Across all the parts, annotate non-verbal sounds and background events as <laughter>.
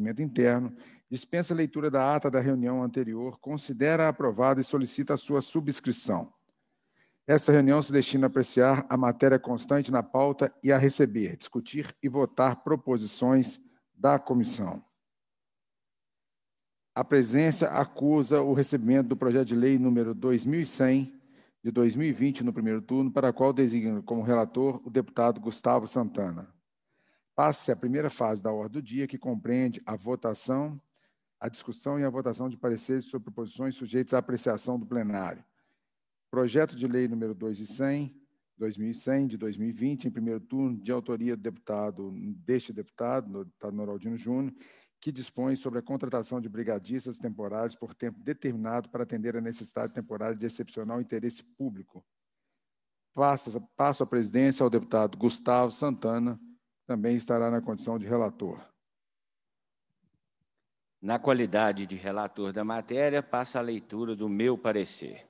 Pimenta interno, dispensa a leitura da ata da reunião anterior, considera aprovada e solicita a sua subscrição. Esta reunião se destina a apreciar a matéria constante na pauta e a receber, discutir e votar proposições da comissão. A presença acusa o recebimento do projeto de lei número 2100 de 2020 no primeiro turno, para a qual designo como relator o deputado Gustavo Santana. Passa a primeira fase da ordem do dia, que compreende a votação, a discussão e a votação de pareceres sobre proposições sujeitas à apreciação do plenário. Projeto de lei número 2 2100 de 2020, em primeiro turno, de autoria do deputado, deste deputado, do deputado tá Noraldino Júnior, que dispõe sobre a contratação de brigadistas temporários por tempo determinado para atender a necessidade temporária de excepcional interesse público. Passo, passo a presidência ao deputado Gustavo Santana, também estará na condição de relator. Na qualidade de relator da matéria, passa a leitura do meu parecer.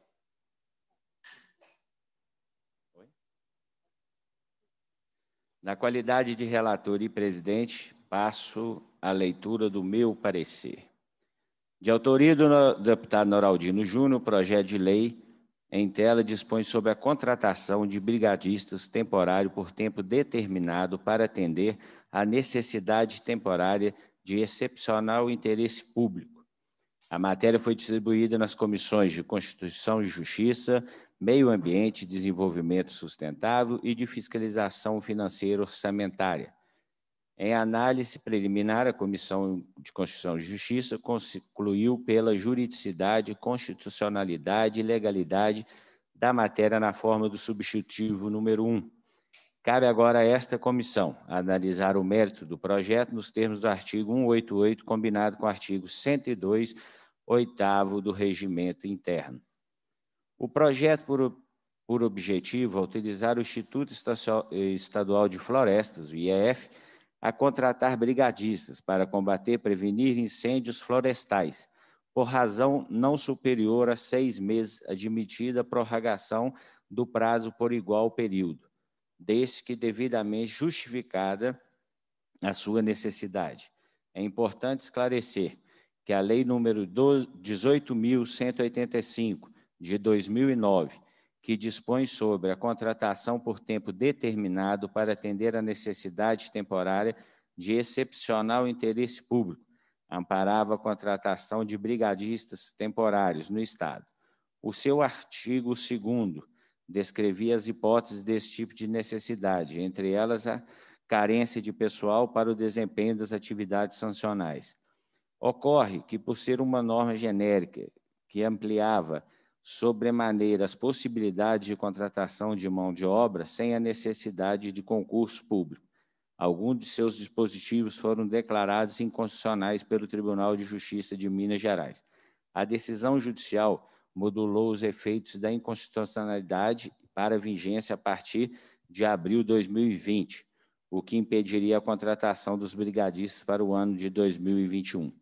Na qualidade de relator e presidente, passo a leitura do meu parecer. De autoria do deputado Noraldino Júnior, projeto de lei em tela dispõe sobre a contratação de brigadistas temporário por tempo determinado para atender à necessidade temporária de excepcional interesse público. A matéria foi distribuída nas comissões de Constituição e Justiça, Meio Ambiente, Desenvolvimento Sustentável e de Fiscalização Financeira Orçamentária. Em análise preliminar, a Comissão de Constituição e Justiça concluiu pela juridicidade, constitucionalidade e legalidade da matéria na forma do substitutivo número 1. Cabe agora a esta comissão analisar o mérito do projeto nos termos do artigo 188, combinado com o artigo 102, oitavo do regimento interno. O projeto, por, por objetivo, é utilizar o Instituto Estadual de Florestas, o IEF, a contratar brigadistas para combater e prevenir incêndios florestais, por razão não superior a seis meses, admitida a prorrogação do prazo por igual período, desde que devidamente justificada a sua necessidade. É importante esclarecer que a Lei número 18.185, de 2009, que dispõe sobre a contratação por tempo determinado para atender a necessidade temporária de excepcional interesse público, amparava a contratação de brigadistas temporários no Estado. O seu artigo 2 descrevia as hipóteses desse tipo de necessidade, entre elas a carência de pessoal para o desempenho das atividades sancionais. Ocorre que, por ser uma norma genérica que ampliava sobremaneira as possibilidades de contratação de mão de obra sem a necessidade de concurso público. Alguns de seus dispositivos foram declarados inconstitucionais pelo Tribunal de Justiça de Minas Gerais. A decisão judicial modulou os efeitos da inconstitucionalidade para vigência a partir de abril de 2020, o que impediria a contratação dos brigadistas para o ano de 2021.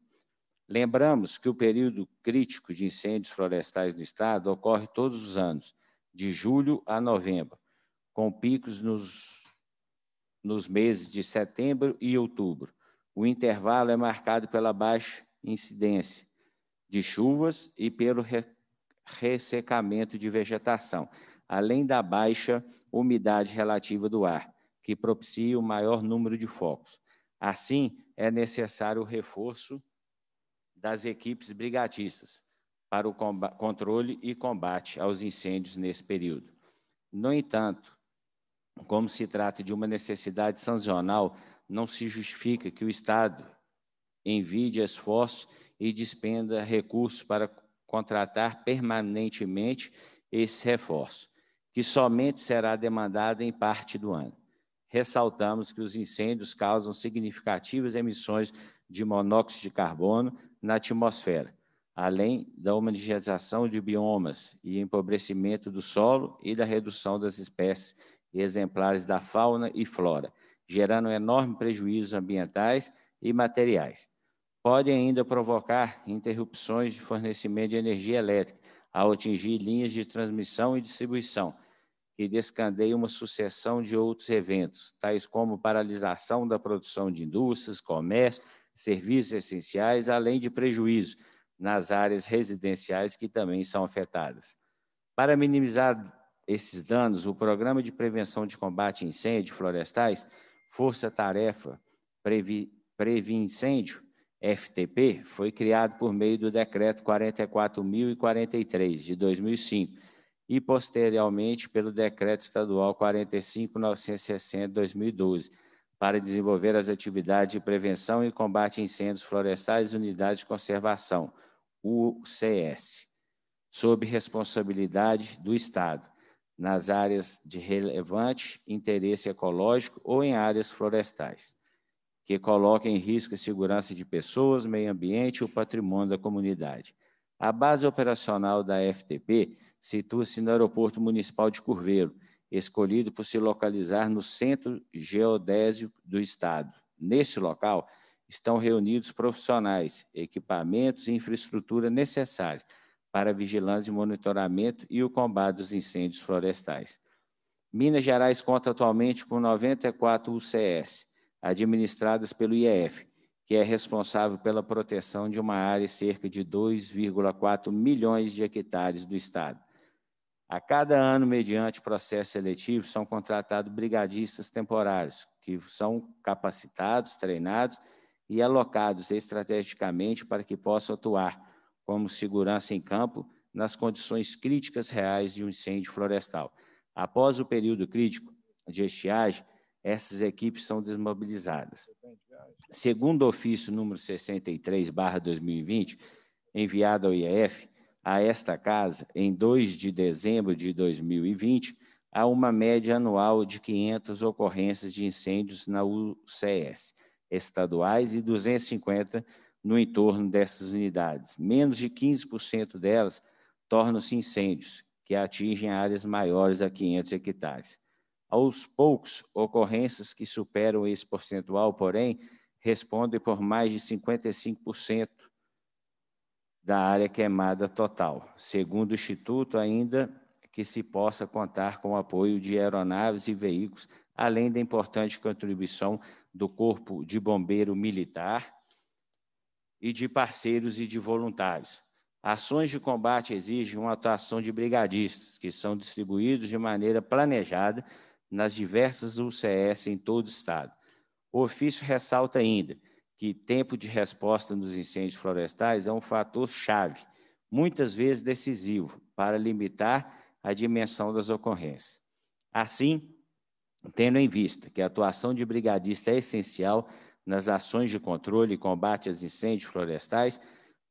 Lembramos que o período crítico de incêndios florestais no estado ocorre todos os anos, de julho a novembro, com picos nos, nos meses de setembro e outubro. O intervalo é marcado pela baixa incidência de chuvas e pelo re, ressecamento de vegetação, além da baixa umidade relativa do ar, que propicia o maior número de focos. Assim, é necessário o reforço das equipes brigadistas para o controle e combate aos incêndios nesse período. No entanto, como se trata de uma necessidade sancional, não se justifica que o Estado envide esforços e despenda recursos para contratar permanentemente esse reforço, que somente será demandado em parte do ano. Ressaltamos que os incêndios causam significativas emissões de monóxido de carbono, na atmosfera, além da homogeneização de biomas e empobrecimento do solo e da redução das espécies exemplares da fauna e flora, gerando enormes prejuízos ambientais e materiais. Pode ainda provocar interrupções de fornecimento de energia elétrica, ao atingir linhas de transmissão e distribuição, que descandeia uma sucessão de outros eventos, tais como paralisação da produção de indústrias, comércio, serviços essenciais, além de prejuízo nas áreas residenciais que também são afetadas. Para minimizar esses danos, o Programa de Prevenção de Combate a Incêndio Florestais, Força Tarefa Previ, Previ Incêndio, FTP, foi criado por meio do Decreto 44.043, de 2005, e posteriormente pelo Decreto Estadual 45.960, 2012, para desenvolver as atividades de prevenção e combate a incêndios florestais e unidades de conservação, UCS, sob responsabilidade do Estado, nas áreas de relevante interesse ecológico ou em áreas florestais, que coloquem em risco a segurança de pessoas, meio ambiente ou patrimônio da comunidade. A base operacional da FTP situa-se no Aeroporto Municipal de Curveiro, escolhido por se localizar no centro geodésico do Estado. Nesse local estão reunidos profissionais, equipamentos e infraestrutura necessários para a vigilância e monitoramento e o combate dos incêndios florestais. Minas Gerais conta atualmente com 94 UCS, administradas pelo IEF, que é responsável pela proteção de uma área cerca de 2,4 milhões de hectares do estado. A cada ano, mediante processo seletivo, são contratados brigadistas temporários, que são capacitados, treinados e alocados estrategicamente para que possam atuar como segurança em campo nas condições críticas reais de um incêndio florestal. Após o período crítico de estiagem, essas equipes são desmobilizadas. Segundo o ofício número 63/2020, enviado ao IEF, a esta casa, em 2 de dezembro de 2020, há uma média anual de 500 ocorrências de incêndios na UCS estaduais e 250 no entorno dessas unidades. Menos de 15% delas tornam-se incêndios, que atingem áreas maiores a 500 hectares. Aos poucos, ocorrências que superam esse percentual, porém, respondem por mais de 55% da área queimada total. Segundo o Instituto, ainda que se possa contar com o apoio de aeronaves e veículos, além da importante contribuição do Corpo de Bombeiro Militar e de parceiros e de voluntários. Ações de combate exigem uma atuação de brigadistas, que são distribuídos de maneira planejada nas diversas UCS em todo o Estado. O ofício ressalta ainda que tempo de resposta nos incêndios florestais é um fator chave, muitas vezes decisivo, para limitar a dimensão das ocorrências. Assim, tendo em vista que a atuação de brigadista é essencial nas ações de controle e combate aos incêndios florestais,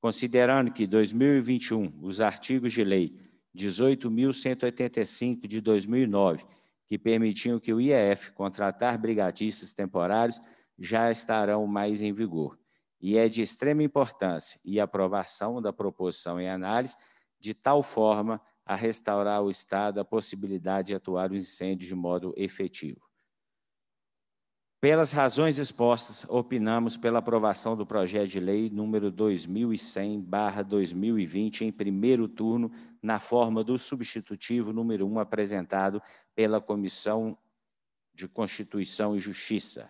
considerando que 2021 os artigos de lei 18.185 de 2009, que permitiam que o IEF contratar brigadistas temporários já estarão mais em vigor. E é de extrema importância e aprovação da proposição em análise, de tal forma a restaurar ao Estado a possibilidade de atuar o incêndio de modo efetivo. Pelas razões expostas, opinamos pela aprovação do projeto de lei número 2100/2020 em primeiro turno, na forma do substitutivo número 1 apresentado pela Comissão de Constituição e Justiça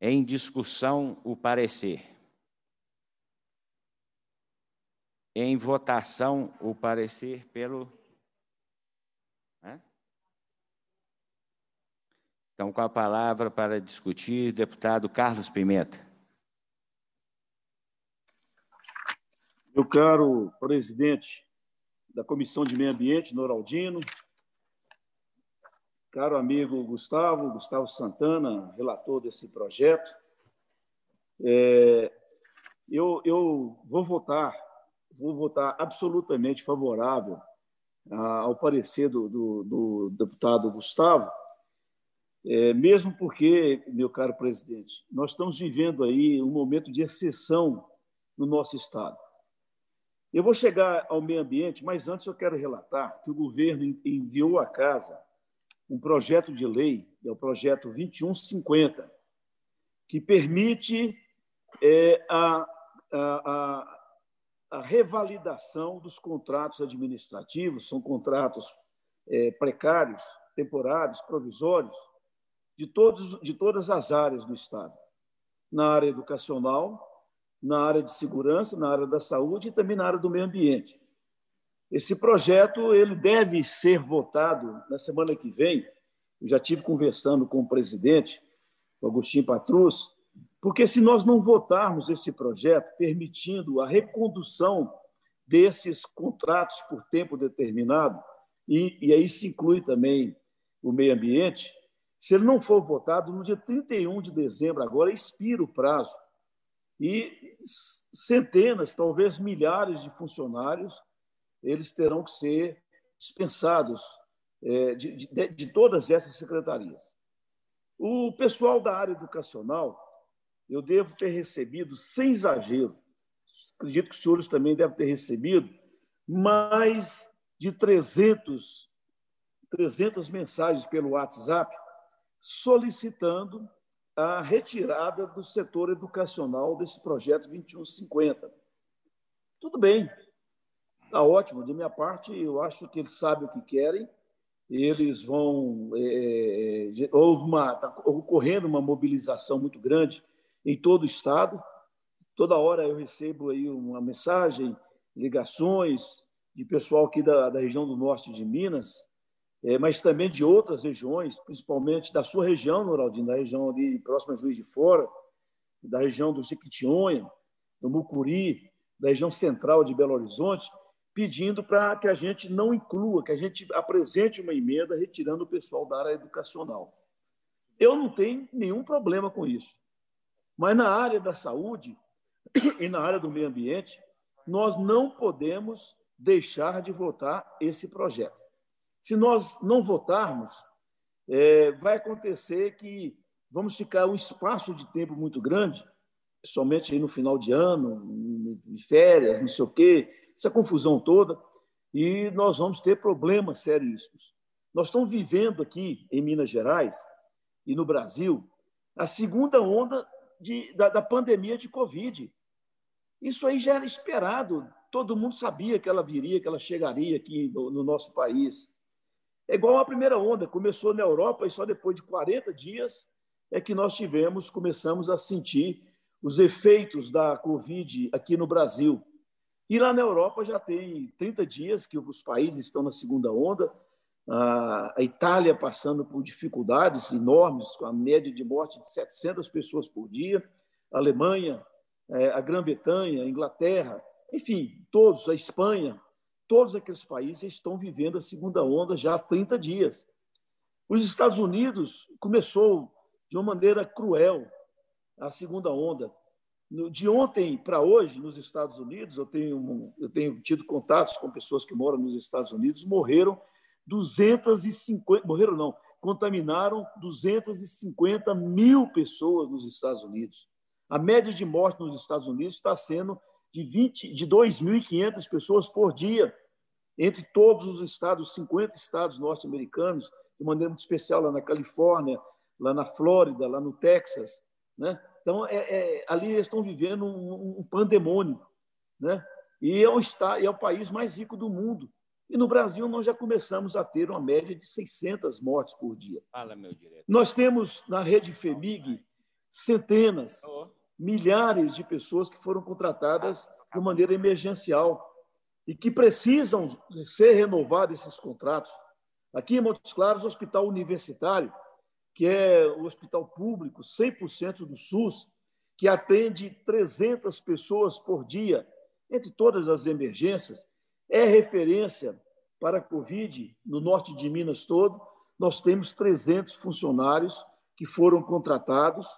em discussão o parecer. Em votação o parecer pelo. Né? Então, com a palavra para discutir, deputado Carlos Pimenta. Meu caro presidente da Comissão de Meio Ambiente, Noraldino, caro amigo Gustavo, Gustavo Santana, relator desse projeto. É, eu, eu vou votar, vou votar absolutamente favorável ao parecer do, do, do deputado Gustavo, é, mesmo porque, meu caro presidente, nós estamos vivendo aí um momento de exceção no nosso Estado. Eu vou chegar ao meio ambiente, mas antes eu quero relatar que o governo enviou à casa um projeto de lei, é o projeto 2150, que permite é, a, a, a, revalidação dos contratos administrativos, são contratos é, precários, temporários, provisórios, de, todos, de todas as áreas do Estado, na área educacional, na área de segurança, na área da saúde e também na área do meio ambiente. Esse projeto ele deve ser votado na semana que vem. Eu já tive conversando com o presidente, o Agostinho Patrus, porque se nós não votarmos esse projeto permitindo a recondução desses contratos por tempo determinado, e, e aí se inclui também o meio ambiente, se ele não for votado no dia 31 de dezembro, agora expira o prazo. E centenas, talvez milhares de funcionários eles terão que ser dispensados é, de, de, de todas essas secretarias. O pessoal da área educacional, eu devo ter recebido, sem exagero, acredito que os senhores também devem ter recebido, mais de 300, 300 mensagens pelo WhatsApp solicitando a retirada do setor educacional desse projeto 2150. Tudo bem, Está ótimo. De minha parte, eu acho que eles sabem o que querem. Eles vão. É, é, é houve uma, tá ocorrendo uma mobilização muito grande em todo o Estado. Toda hora eu recebo aí uma mensagem, ligações de pessoal aqui da, da região do norte de Minas, é, mas também de outras regiões, principalmente da sua região, Noraldinho, da região ali próxima a Juiz de Fora, da região do Jequitinhonha, do Mucuri, da região central de Belo Horizonte, pedindo para que a gente não inclua, que a gente apresente uma emenda retirando o pessoal da área educacional. Eu não tenho nenhum problema com isso. Mas na área da saúde <clears throat> e na área do meio ambiente, nós não podemos deixar de votar esse projeto. Se nós não votarmos, é, vai acontecer que vamos ficar um espaço de tempo muito grande, somente aí no final de ano, em férias, não sei o quê, essa confusão toda, e nós vamos ter problemas seríssimos. Nós estamos vivendo aqui em Minas Gerais e no Brasil a segunda onda de, da, da pandemia de Covid. Isso aí já era esperado, todo mundo sabia que ela viria, que ela chegaria aqui no, no nosso país. É igual a primeira onda, começou na Europa e só depois de 40 dias é que nós tivemos, começamos a sentir os efeitos da Covid aqui no Brasil. E lá na Europa já tem 30 dias que os países estão na segunda onda, a Itália passando por dificuldades enormes, com a média de morte de 700 pessoas por dia, a Alemanha, é, a Grã-Bretanha, a Inglaterra, enfim, todos, a Espanha, todos aqueles países estão vivendo a segunda onda já há 30 dias. Os Estados Unidos começou de uma maneira cruel a segunda onda, de ontem para hoje, nos Estados Unidos, eu tenho, eu tenho tido contatos com pessoas que moram nos Estados Unidos, morreram 250, morreram não, contaminaram 250 mil pessoas nos Estados Unidos. A média de morte nos Estados Unidos está sendo de, de 2.500 pessoas por dia, entre todos os estados, 50 estados norte-americanos, de maneira muito especial lá na Califórnia, lá na Flórida, lá no Texas, né? Então, é, é, ali eles estão vivendo um, um pandemônio. Né? E é, o está, é o país mais rico do mundo. E no Brasil, nós já começamos a ter uma média de 600 mortes por dia. Fala, meu Nós temos na rede FEMIG centenas, milhares de pessoas que foram contratadas de maneira emergencial e que precisam ser renovados esses contratos. Aqui em Montes Claros, o Hospital Universitário que é o hospital público 100% do SUS, que atende 300 pessoas por dia, entre todas as emergências, é referência para a Covid no norte de Minas todo. Nós temos 300 funcionários que foram contratados,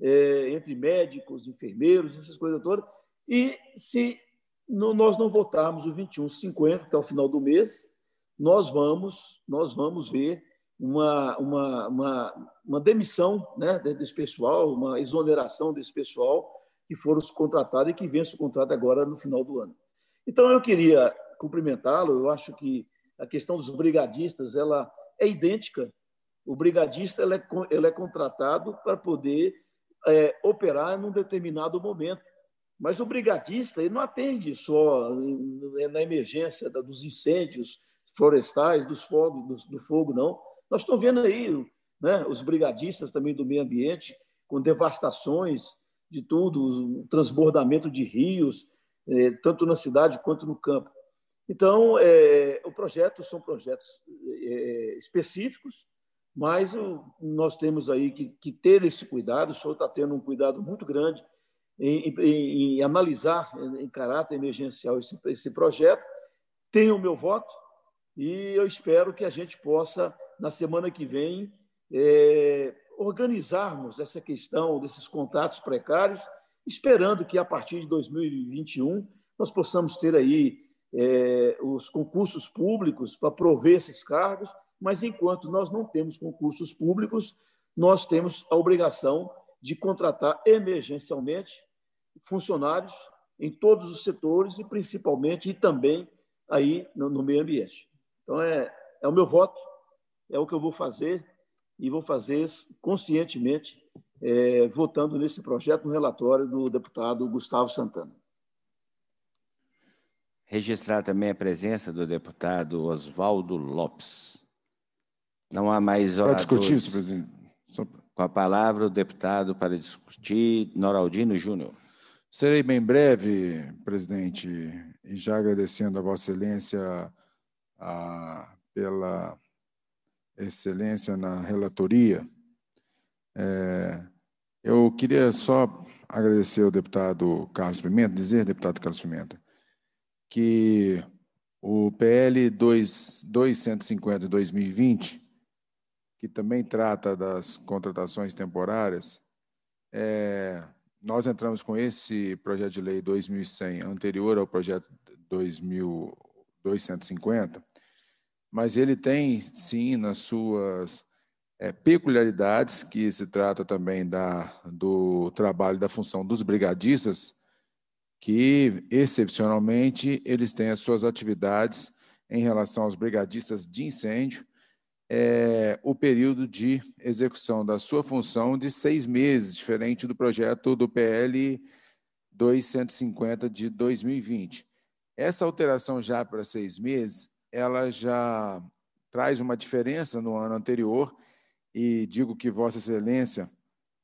é, entre médicos, enfermeiros, essas coisas todas. E se nós não votarmos o 21,50 até o final do mês, nós vamos, nós vamos ver uma, uma, uma, uma demissão né, desse pessoal, uma exoneração desse pessoal que foram contratados e que vence o contrato agora no final do ano. Então, eu queria cumprimentá-lo. Eu acho que a questão dos brigadistas ela é idêntica. O brigadista ele é, ele é contratado para poder é, operar um determinado momento. Mas o brigadista ele não atende só é, na emergência dos incêndios florestais, dos fogos, do, do fogo, não. Nós estamos vendo aí né, os brigadistas também do meio ambiente, com devastações de tudo, o transbordamento de rios, é, tanto na cidade quanto no campo. Então, eh, o projeto são projetos é, específicos, mas o, nós temos aí que, que, ter esse cuidado. O senhor está tendo um cuidado muito grande em, em, em analisar em, caráter emergencial esse, esse projeto. Tenho o meu voto e eu espero que a gente possa na semana que vem, é, organizarmos essa questão desses contratos precários, esperando que a partir de 2021 nós possamos ter aí é, os concursos públicos para prover esses cargos, mas enquanto nós não temos concursos públicos, nós temos a obrigação de contratar emergencialmente funcionários em todos os setores e principalmente e também aí no, no meio ambiente. Então é, é o meu voto é o que eu vou fazer e vou fazer conscientemente, é, votando nesse projeto, no relatório do deputado Gustavo Santana. Registrar também a presença do deputado Oswaldo Lopes. Não há mais oradores. Para discutir, senhor presidente. Só... Com a palavra o deputado para discutir, Noraldino Júnior. Serei bem breve, presidente, e já agradecendo a Vossa Excelência a, pela excelência na relatoria. É, eu queria só agradecer ao deputado Carlos Pimenta, dizer, deputado Carlos Pimenta, que o PL 250 de 2020, que também trata das contratações temporárias, é, nós entramos com esse projeto de lei 2100, anterior ao projeto 2000, 250, mas ele tem, sim, nas suas é, peculiaridades, que se trata também da, do trabalho da função dos brigadistas, que, excepcionalmente, eles têm as suas atividades em relação aos brigadistas de incêndio, é, o período de execução da sua função de seis meses, diferente do projeto do PL 250 de 2020. Essa alteração já para seis meses ela já traz uma diferença no ano anterior e digo que Vossa Excelência,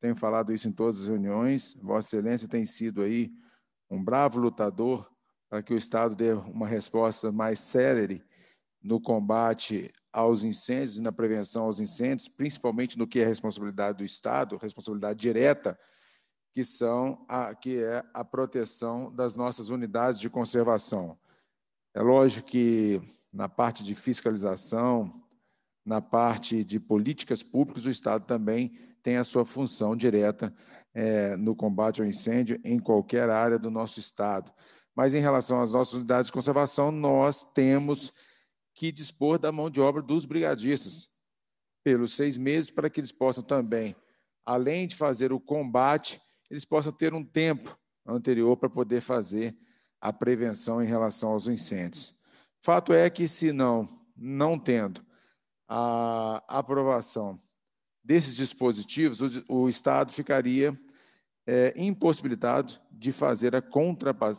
tenho falado isso em todas as reuniões, Vossa Excelência tem sido aí um bravo lutador para que o Estado dê uma resposta mais célere no combate aos incêndios e na prevenção aos incêndios, principalmente no que é responsabilidade do Estado, responsabilidade direta, que, são a, que é a proteção das nossas unidades de conservação. É lógico que na parte de fiscalização, na parte de políticas públicas, o Estado também tem a sua função direta é, no combate ao incêndio em qualquer área do nosso Estado. Mas em relação às nossas unidades de conservação, nós temos que dispor da mão de obra dos brigadistas pelos seis meses para que eles possam também, além de fazer o combate, eles possam ter um tempo anterior para poder fazer a prevenção em relação aos incêndios. Fato é que, se não, não tendo a aprovação desses dispositivos, o, o Estado ficaria é, impossibilitado de fazer a,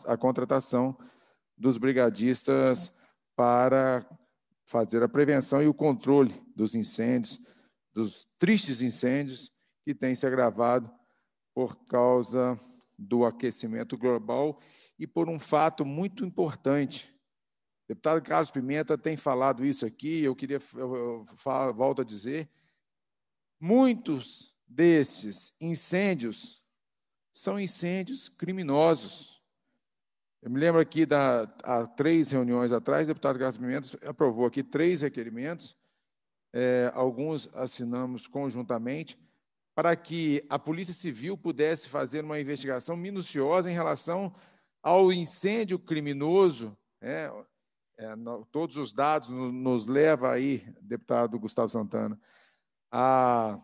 a contratação dos brigadistas para fazer a prevenção e o controle dos incêndios, dos tristes incêndios que têm se agravado por causa do aquecimento global e por um fato muito importante deputado Carlos Pimenta tem falado isso aqui, eu queria, eu, eu volto a dizer, muitos desses incêndios são incêndios criminosos. Eu me lembro aqui, da, há três reuniões atrás, o deputado Carlos Pimenta aprovou aqui três requerimentos, é, alguns assinamos conjuntamente, para que a Polícia Civil pudesse fazer uma investigação minuciosa em relação ao incêndio criminoso, né, é, no, todos os dados no, nos leva aí, deputado Gustavo Santana, a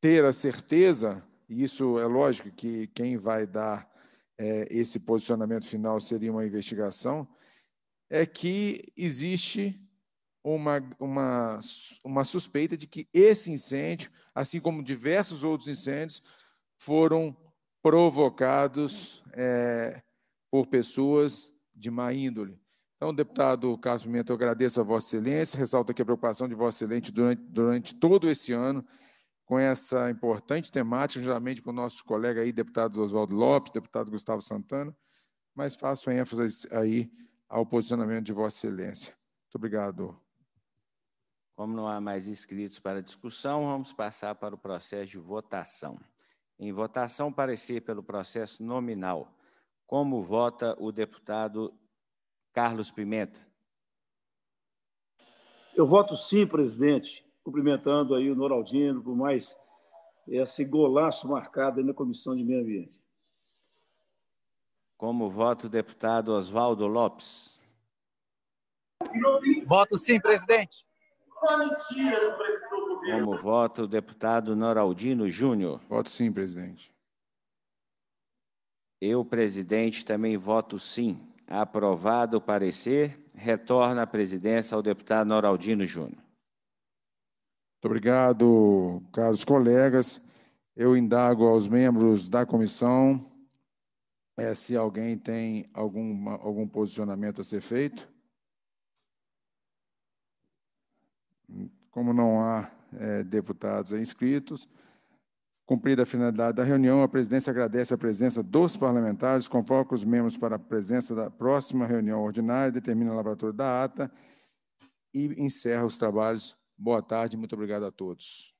ter a certeza, e isso é lógico que quem vai dar é, esse posicionamento final seria uma investigação, é que existe uma, uma, uma suspeita de que esse incêndio, assim como diversos outros incêndios, foram provocados é, por pessoas de má índole. Então, deputado Carlos Pimenta, eu agradeço a Vossa Excelência, ressalto aqui a preocupação de Vossa Excelência durante, durante todo esse ano com essa importante temática, juntamente com o nosso colega aí, deputado Oswaldo Lopes, deputado Gustavo Santana, mas faço ênfase aí ao posicionamento de Vossa Excelência. Muito obrigado. Como não há mais inscritos para discussão, vamos passar para o processo de votação. Em votação, parecer pelo processo nominal. Como vota o deputado Carlos Pimenta. Eu voto sim, presidente, cumprimentando aí o Noraldino por mais esse golaço marcado aí na Comissão de Meio Ambiente. Como voto o deputado Oswaldo Lopes. Voto sim, presidente. Como voto o deputado Noraldino Júnior. Voto sim, presidente. Eu, presidente, também voto sim. Aprovado o parecer, retorna a presidência ao deputado Noraldino Júnior. Muito obrigado, caros colegas. Eu indago aos membros da comissão é, se alguém tem algum, algum posicionamento a ser feito. Como não há é, deputados inscritos, Cumprida a finalidade da reunião, a presidência agradece a presença dos parlamentares, convoca os membros para a presença da próxima reunião ordinária, determina a laboratório da ata e encerra os trabalhos. Boa tarde, muito obrigado a todos.